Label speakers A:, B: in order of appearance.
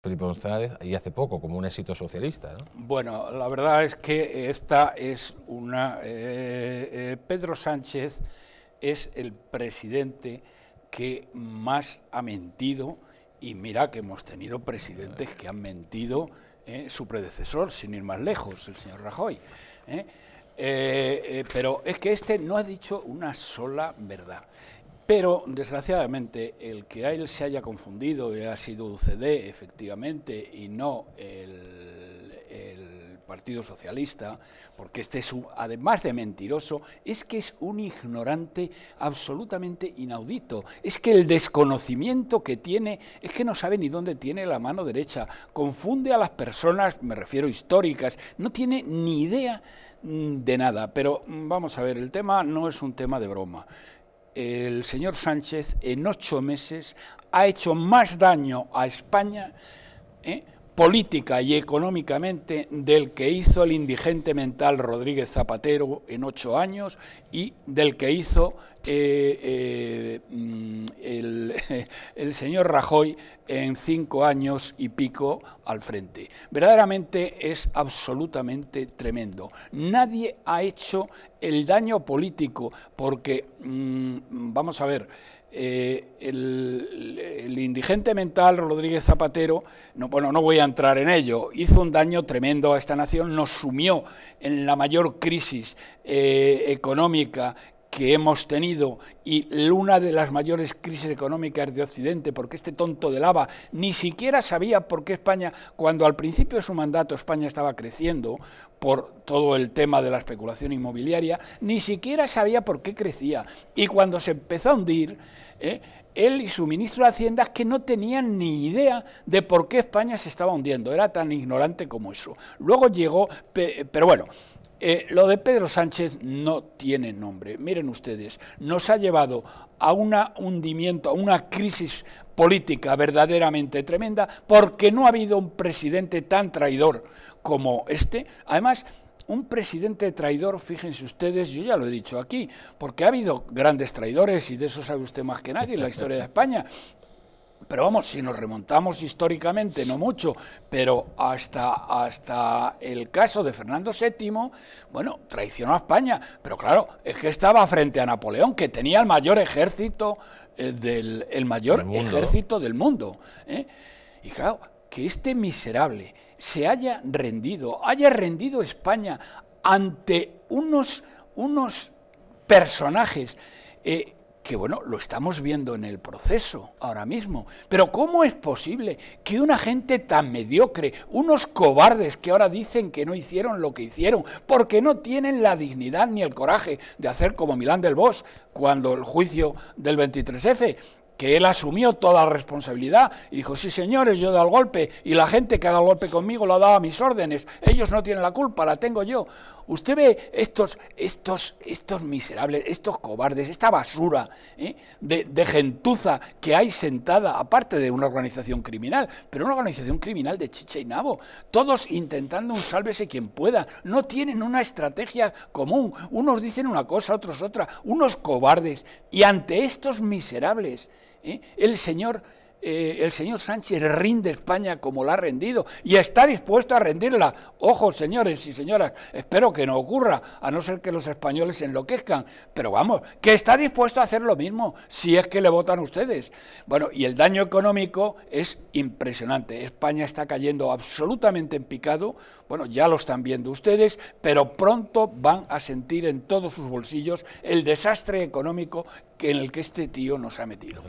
A: Felipe González y hace poco, como un éxito socialista. ¿no? Bueno, la verdad es que esta es una... Eh, eh, Pedro Sánchez es el presidente que más ha mentido y mira que hemos tenido presidentes que han mentido, eh, su predecesor, sin ir más lejos, el señor Rajoy. pero es que este no ha dicho una sola verdad. Pero, desgraciadamente, el que a él se haya confundido y ha sido UCD, efectivamente, y no el, Partido Socialista, porque este es, además de mentiroso, es que es un ignorante absolutamente inaudito. Es que el desconocimiento que tiene, es que no sabe ni dónde tiene la mano derecha. Confunde a las personas, me refiero históricas, no tiene ni idea mm, de nada. Pero mm, vamos a ver, el tema no es un tema de broma el señor Sánchez en ocho meses ha hecho más daño a España ¿eh? política y económicamente del que hizo el indigente mental Rodríguez Zapatero en ocho años y del que hizo eh, eh, mm, el señor Rajoy en cinco años y pico al frente. Verdaderamente es absolutamente tremendo. Nadie ha hecho el daño político porque, mm, vamos a ver, eh, el, indigente mental Rodríguez Zapatero, no, bueno, no voy a entrar en ello, hizo un daño tremendo a esta nación, nos sumió en la mayor crisis eh, económica que hemos tenido y una de las mayores crisis económicas de Occidente, porque este tonto de lava ni siquiera sabía por qué España, cuando al principio de su mandato España estaba creciendo por todo el tema de la especulación inmobiliaria, ni siquiera sabía por qué crecía. Y cuando se empezó a hundir, ¿eh? él y su ministro de Hacienda que no tenían ni idea de por qué España se estaba hundiendo. Era tan ignorante como eso. Luego llegó, pero bueno, eh, lo de Pedro Sánchez no tiene nombre. Miren ustedes, nos ha llevado a un hundimiento, a una crisis política verdaderamente tremenda, porque no ha habido un presidente tan traidor como este. Además, un presidente traidor, fíjense ustedes, yo ya lo he dicho aquí, porque ha habido grandes traidores y de eso sabe usted más que nadie en la historia de España, pero vamos, si nos remontamos históricamente, no mucho, pero hasta, hasta el caso de Fernando VII, bueno, traicionó a España, pero claro, es que estaba frente a Napoleón, que tenía el mayor ejército eh, del el mayor ejército del mundo. ¿eh? Y claro, que este miserable se haya rendido, haya rendido España ante unos, unos personajes eh, que bueno, lo estamos viendo en el proceso ahora mismo. Pero ¿cómo es posible que una gente tan mediocre, unos cobardes que ahora dicen que no hicieron lo que hicieron, porque no tienen la dignidad ni el coraje de hacer como Milán del Bosch cuando el juicio del 23F, que él asumió toda la responsabilidad y dijo, sí señores, yo he dado el golpe y la gente que ha dado el golpe conmigo lo ha dado a mis órdenes, ellos no tienen la culpa, la tengo yo. Usted ve estos, estos, estos miserables, estos cobardes, esta basura ¿eh? de, gentuza que hay sentada, aparte de una organización criminal, pero una organización criminal de chicha y nabo. Todos intentando un sálvese quien pueda. No tienen una estrategia común. Unos dicen una cosa, otros otra. Unos cobardes. Y ante estos miserables, ¿eh? el Señor eh, el señor Sánchez rinde España como la ha rendido y está dispuesto a rendirla. Ojo, señores y señoras, espero que no ocurra, a no ser que los españoles se enloquezcan, pero vamos, que está dispuesto a hacer lo mismo si es que le votan ustedes. Bueno, y el daño económico es impresionante. España está cayendo absolutamente en picado, bueno, ya lo están viendo ustedes, pero pronto van a sentir en todos sus bolsillos el desastre económico que en el que este tío nos ha metido.